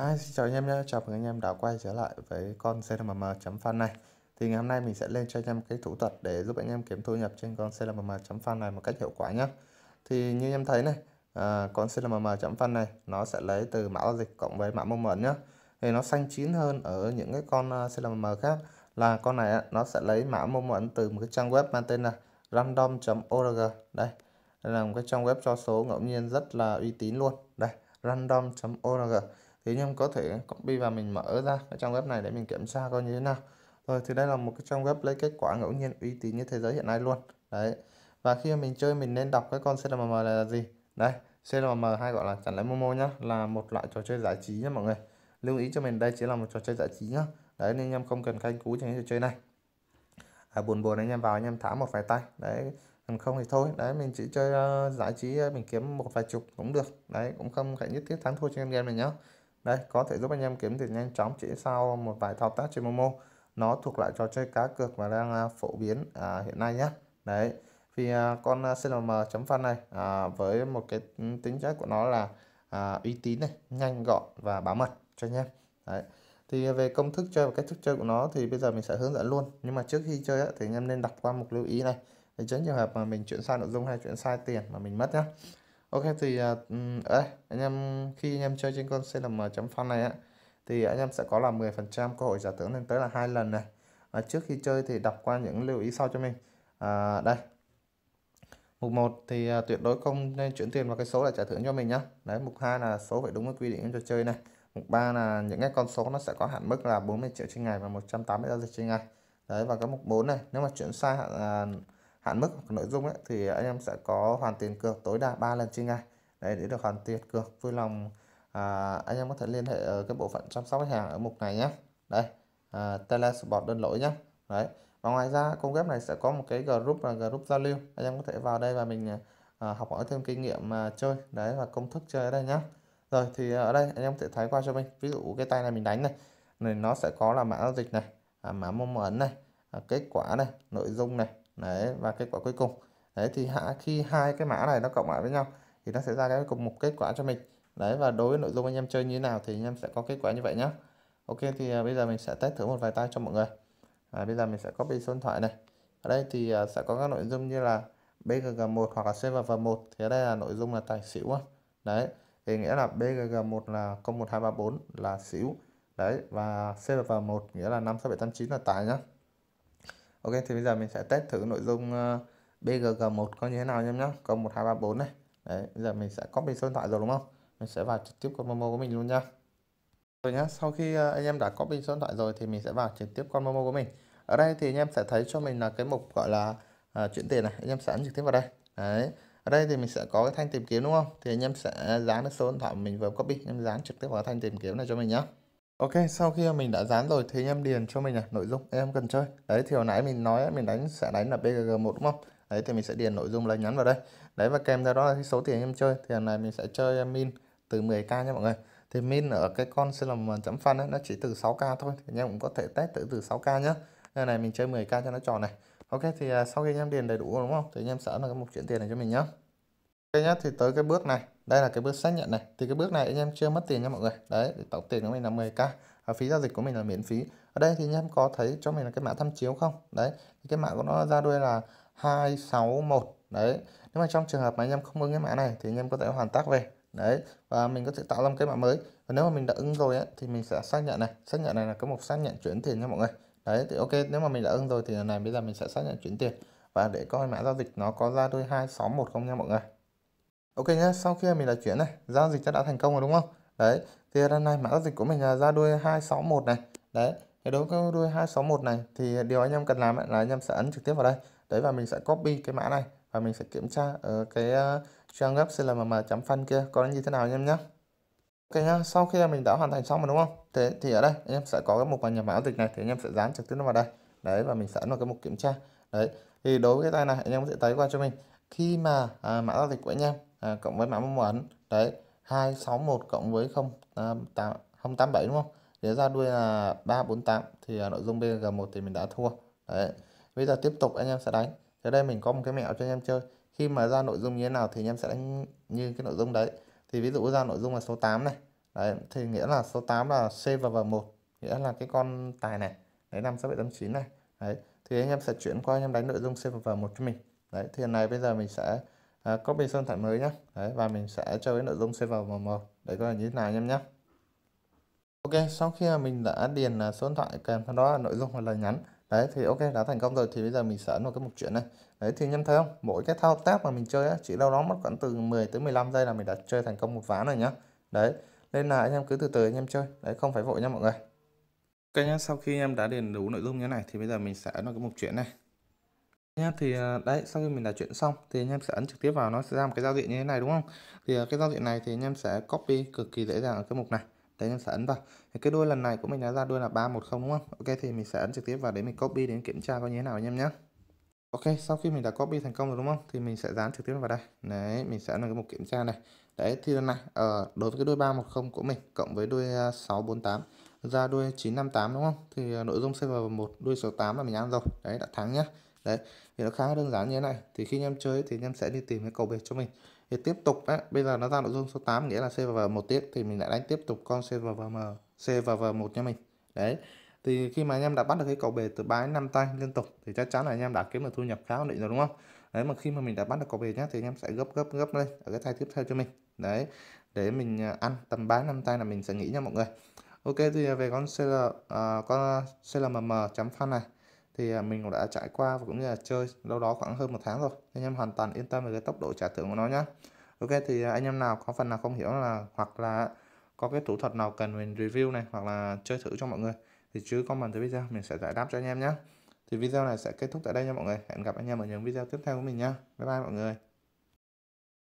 Hi, ờ, xin chào anh em nhé, chào mừng anh em đã quay trở lại với con clmm.fan này Thì ngày hôm nay mình sẽ lên cho anh em cái thủ thuật để giúp anh em kiếm thu nhập trên con clmm.fan này một cách hiệu quả nhé Thì như anh em thấy này, à, con clmm.fan này nó sẽ lấy từ mã giao dịch cộng với mã mông mẩn nhé Thì nó xanh chín hơn ở những cái con ờ, clmm khác Là con này nó sẽ lấy mã mông mẩn từ một cái trang web mang tên là random.org Đây, đây là một cái trang web cho số ngẫu nhiên rất là uy tín luôn Đây, random.org thì anh em có thể copy và mình mở ra ở trong web này để mình kiểm tra coi như thế nào rồi thì đây là một cái trang web lấy kết quả ngẫu nhiên uy tín như thế giới hiện nay luôn đấy và khi mình chơi mình nên đọc cái con CRM này là gì đây CRM hay gọi là chẳng lấy Momo nhá là một loại trò chơi giải trí nhá mọi người lưu ý cho mình đây chỉ là một trò chơi giải trí nhá đấy nên anh em không cần canh cú cho những trò chơi này à, buồn buồn anh em vào anh em thả một vài tay đấy còn không thì thôi đấy mình chỉ chơi uh, giải trí ờ, mình kiếm một vài chục cũng được đấy cũng không phải nhất thiết thắng thua trên game này nhá đây, có thể giúp anh em kiếm tiền nhanh chóng chỉ sau một vài thao tác trên Momo. Nó thuộc lại trò chơi cá cược và đang à, phổ biến à, hiện nay nhé. Đấy, thì à, con à, CLM chấm phân này à, với một cái tính chất của nó là à, uy tín này, nhanh gọn và bảo mật cho anh em. Đấy. Thì về công thức chơi và cách thức chơi của nó thì bây giờ mình sẽ hướng dẫn luôn. Nhưng mà trước khi chơi á, thì anh em nên đọc qua một lưu ý này để tránh trường hợp mà mình chuyển sai nội dung hay chuyển sai tiền mà mình mất nhé ok thì à, đấy, anh em khi anh em chơi trên con clm fan này á thì anh em sẽ có là 10 phần trăm cơ hội giả tưởng lên tới là hai lần này à, trước khi chơi thì đọc qua những lưu ý sau cho mình à, đây mục 1 thì à, tuyệt đối không nên chuyển tiền vào cái số là trả thưởng cho mình nhá đấy mục 2 là số phải đúng với quy định cho chơi này mục 3 là những cái con số nó sẽ có hạn mức là 40 triệu trên ngày và 180 giao dịch trên ngày đấy và cái mục 4 này nếu mà chuyển sai hạn à, hạn mức hoặc nội dung ấy, thì anh em sẽ có hoàn tiền cược tối đa 3 lần trên ngày đấy để được hoàn tiền cược vui lòng à, anh em có thể liên hệ ở cái bộ phận chăm sóc khách hàng ở mục này nhé đây à, telesport đơn lỗi nhé đấy và ngoài ra công web này sẽ có một cái group là group giao lưu anh em có thể vào đây và mình à, học hỏi thêm kinh nghiệm à, chơi đấy và công thức chơi ở đây nhé rồi thì ở đây anh em có thể thái qua cho mình ví dụ cái tay này mình đánh này này nó sẽ có là mã giao dịch này à, mã mong ấn này à, kết quả này nội dung này đấy và kết quả cuối cùng đấy thì hạ khi hai cái mã này nó cộng lại với nhau thì nó sẽ ra cái cùng một kết quả cho mình đấy và đối với nội dung anh em chơi như thế nào thì anh em sẽ có kết quả như vậy nhé ok thì à, bây giờ mình sẽ test thử một vài tay cho mọi người à, bây giờ mình sẽ copy số điện thoại này ở đây thì à, sẽ có các nội dung như là bgg1 hoặc là cvv1 thì ở đây là nội dung là tài xỉu đấy thì nghĩa là bgg1 là 01234 là xỉu đấy và cvv1 nghĩa là 56789 là tài nhá Ok thì bây giờ mình sẽ test thử nội dung ờ, BGG1 có như thế nào nhé nhá. Có 1 2 3 4 này. Đấy, bây giờ mình sẽ copy số điện thoại rồi đúng không? Mình sẽ vào trực tiếp con Momo của mình luôn nha. Rồi nhá, sau khi ờ, anh em đã copy số điện thoại rồi thì mình sẽ vào trực tiếp con Momo của mình. Ở đây thì anh em sẽ thấy cho mình là cái mục gọi là uh, chuyển tiền này, anh em sẽ ấn trực tiếp vào đây. Đấy. Ở đây thì mình sẽ có cái thanh tìm kiếm đúng không? Thì anh em sẽ dán cái số điện thoại mình vừa copy, anh em dán trực tiếp vào thanh tìm kiếm này cho mình nhé. Ok, sau khi mình đã dán rồi thì em điền cho mình là nội dung em cần chơi. Đấy thì hồi nãy mình nói mình đánh sẽ đánh là pgg 1 đúng không? Đấy thì mình sẽ điền nội dung là nhắn vào đây. Đấy và kèm theo đó là cái số tiền em chơi. Thì lần này mình sẽ chơi min từ 10k nha mọi người. Thì min ở cái con sẽ là một chấm phân ấy, nó chỉ từ 6k thôi. Thì anh em cũng có thể test từ từ 6k nhá. Nên này mình chơi 10k cho nó tròn này. Ok thì à, sau khi anh em điền đầy đủ đúng không? Thì anh em sẽ là cái mục chuyển tiền này cho mình nhá. Ok nhá, thì tới cái bước này đây là cái bước xác nhận này thì cái bước này anh em chưa mất tiền nha mọi người đấy tổng tiền của mình là 10k và phí giao dịch của mình là miễn phí ở đây thì anh em có thấy cho mình là cái mã tham chiếu không đấy thì cái mã của nó ra đuôi là 261 đấy nếu mà trong trường hợp mà anh em không ưng cái mã này thì anh em có thể hoàn tác về đấy và mình có thể tạo ra một cái mã mới và nếu mà mình đã ứng rồi ấy, thì mình sẽ xác nhận này xác nhận này là có một xác nhận chuyển tiền nha mọi người đấy thì ok nếu mà mình đã ưng rồi thì này bây giờ mình sẽ xác nhận chuyển tiền và để coi mã giao dịch nó có ra đôi 261 không nha mọi người Ok nhé, sau khi mình đã chuyển này, giao dịch đã thành công rồi đúng không? Đấy, thì lần này mã giao dịch của mình là ra đuôi 261 này. Đấy, thì đối với đuôi 261 này thì điều anh em cần làm là anh em sẽ ấn trực tiếp vào đây. Đấy và mình sẽ copy cái mã này và mình sẽ kiểm tra ở cái ờ, trang web clmm.fun kia có như thế nào anh em nhé. Ok nhá, sau khi mình đã hoàn thành xong rồi đúng không? Thế thì ở đây anh em sẽ có cái mục nhập mã giao dịch này thì anh em sẽ dán trực tiếp nó vào đây. Đấy và mình sẽ ấn vào cái mục kiểm tra. Đấy, thì đối với cái tay này anh em sẽ thấy qua cho mình khi mà à, mã giao dịch của anh em à, cộng với mã mẫu ẩn đấy 261 cộng với 0 à, 8, 087 đúng không để ra đuôi là 348 thì à, nội dung BG1 thì mình đã thua đấy bây giờ tiếp tục anh em sẽ đánh thế đây mình có một cái mẹo cho anh em chơi khi mà ra nội dung như thế nào thì anh em sẽ đánh như cái nội dung đấy thì ví dụ ra nội dung là số 8 này đấy thì nghĩa là số 8 là C và V1 nghĩa là cái con tài này đấy 5 6 7 8 9 này đấy thì anh em sẽ chuyển qua anh em đánh nội dung C và V1 cho mình đấy thì này bây giờ mình sẽ à, copy sơn thẳng mới nhé đấy, và mình sẽ cho cái nội dung vào màu màu để coi là như thế nào em nhé ok sau khi mình đã điền à, số điện thoại kèm theo đó là nội dung và lời nhắn đấy thì ok đã thành công rồi thì bây giờ mình sẽ ấn vào cái mục chuyện này đấy thì em thấy không mỗi cái thao tác mà mình chơi á, chỉ đâu đó mất khoảng từ 10 tới 15 giây là mình đã chơi thành công một ván rồi nhá đấy nên là anh em cứ từ từ anh em chơi đấy không phải vội nha mọi người Ok nhá, sau khi em đã điền đủ nội dung như thế này thì bây giờ mình sẽ ấn vào cái mục chuyện này nhá thì à, đấy sau khi mình đã chuyển xong thì anh em sẽ ấn trực tiếp vào nó sẽ ra một cái giao diện như thế này đúng không thì à, cái giao diện này thì anh em sẽ copy cực kỳ dễ dàng ở cái mục này để anh em sẽ ấn vào thì cái đuôi lần này của mình đã ra đuôi là 310 đúng không ok thì mình sẽ ấn trực tiếp vào để mình copy đến kiểm tra coi như thế nào anh em nhé Ok, sau khi mình đã copy thành công rồi đúng không? Thì mình sẽ dán trực tiếp vào đây. Đấy, mình sẽ làm cái mục kiểm tra này. Đấy, thì lần này ở ờ, đối với cái đuôi 310 của mình cộng với đuôi 648 à, ra đuôi 958 đúng không? Thì nội dung server 1 đuôi số 8 là mình ăn rồi. Đấy đã thắng nhé đấy thì nó khá đơn giản như thế này thì khi anh em chơi thì anh em sẽ đi tìm cái cầu bệt cho mình thì tiếp tục á bây giờ nó ra nội dung số 8 nghĩa là c và v một tiếp thì mình lại đánh tiếp tục con c và v m c và v một cho mình đấy thì khi mà anh em đã bắt được cái cầu bề từ 3 đến 5 tay liên tục thì chắc chắn là anh em đã kiếm được thu nhập khá ổn định rồi đúng không đấy mà khi mà mình đã bắt được cầu bề nhá thì anh em sẽ gấp gấp gấp lên ở cái thay tiếp theo cho mình đấy để mình à, ăn tầm 3 năm tay là mình sẽ nghỉ nha mọi người ok thì về con cl uh, à, con clmm chấm phan này thì à, mình cũng đã trải qua và cũng như là chơi lâu đó khoảng hơn một tháng rồi anh em hoàn toàn yên tâm về cái tốc độ trả thưởng của nó nhé ok thì à, anh em nào có phần nào không hiểu là hoặc là có cái thủ thuật nào cần mình review này hoặc là chơi thử cho mọi người thì chứ comment dưới video mình sẽ giải đáp cho anh em nhé thì video này sẽ kết thúc tại đây nha mọi người hẹn gặp anh em ở những video tiếp theo của mình nha bye bye mọi người